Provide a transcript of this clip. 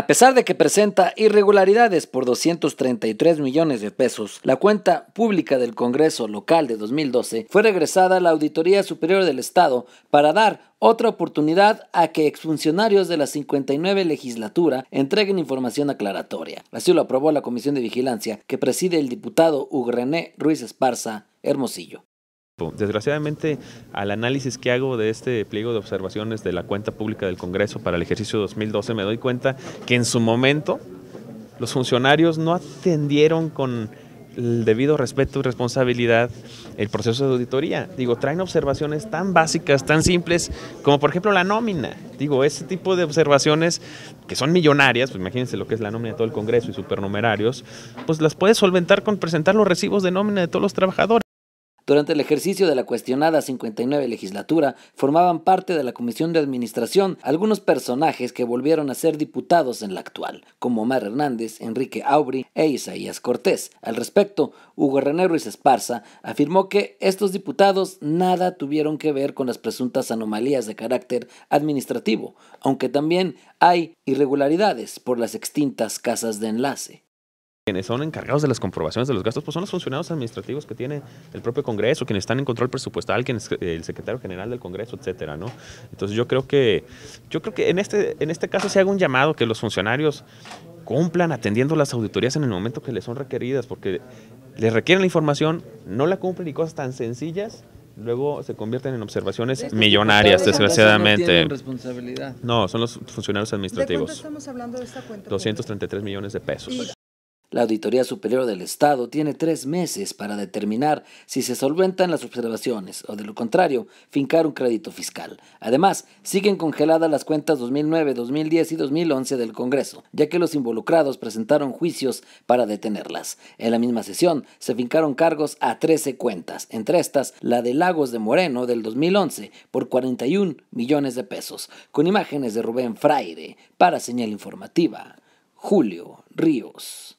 A pesar de que presenta irregularidades por 233 millones de pesos, la cuenta pública del Congreso local de 2012 fue regresada a la Auditoría Superior del Estado para dar otra oportunidad a que exfuncionarios de la 59 legislatura entreguen información aclaratoria. Así lo aprobó la Comisión de Vigilancia que preside el diputado Ugrené Ruiz Esparza Hermosillo. Desgraciadamente, al análisis que hago de este pliego de observaciones de la cuenta pública del Congreso para el ejercicio 2012, me doy cuenta que en su momento los funcionarios no atendieron con el debido respeto y responsabilidad el proceso de auditoría. Digo, traen observaciones tan básicas, tan simples, como por ejemplo la nómina. Digo, ese tipo de observaciones que son millonarias, pues imagínense lo que es la nómina de todo el Congreso y supernumerarios, pues las puedes solventar con presentar los recibos de nómina de todos los trabajadores. Durante el ejercicio de la cuestionada 59 legislatura, formaban parte de la Comisión de Administración algunos personajes que volvieron a ser diputados en la actual, como Omar Hernández, Enrique Aubry e Isaías Cortés. Al respecto, Hugo René Ruiz Esparza afirmó que estos diputados nada tuvieron que ver con las presuntas anomalías de carácter administrativo, aunque también hay irregularidades por las extintas casas de enlace. Quienes son encargados de las comprobaciones de los gastos, pues son los funcionarios administrativos que tiene el propio Congreso, quienes están en control presupuestal, quienes eh, el secretario general del Congreso, etcétera, ¿no? Entonces yo creo que, yo creo que en este, en este caso se haga un llamado que los funcionarios cumplan atendiendo las auditorías en el momento que les son requeridas, porque les requieren la información, no la cumplen y cosas tan sencillas luego se convierten en observaciones millonarias, desgraciadamente. No, son los funcionarios administrativos. ¿De cuánto estamos hablando de esta cuenta? 233 millones de pesos. La Auditoría Superior del Estado tiene tres meses para determinar si se solventan las observaciones o, de lo contrario, fincar un crédito fiscal. Además, siguen congeladas las cuentas 2009, 2010 y 2011 del Congreso, ya que los involucrados presentaron juicios para detenerlas. En la misma sesión, se fincaron cargos a 13 cuentas, entre estas la de Lagos de Moreno del 2011 por 41 millones de pesos, con imágenes de Rubén Fraire para señal informativa. Julio Ríos.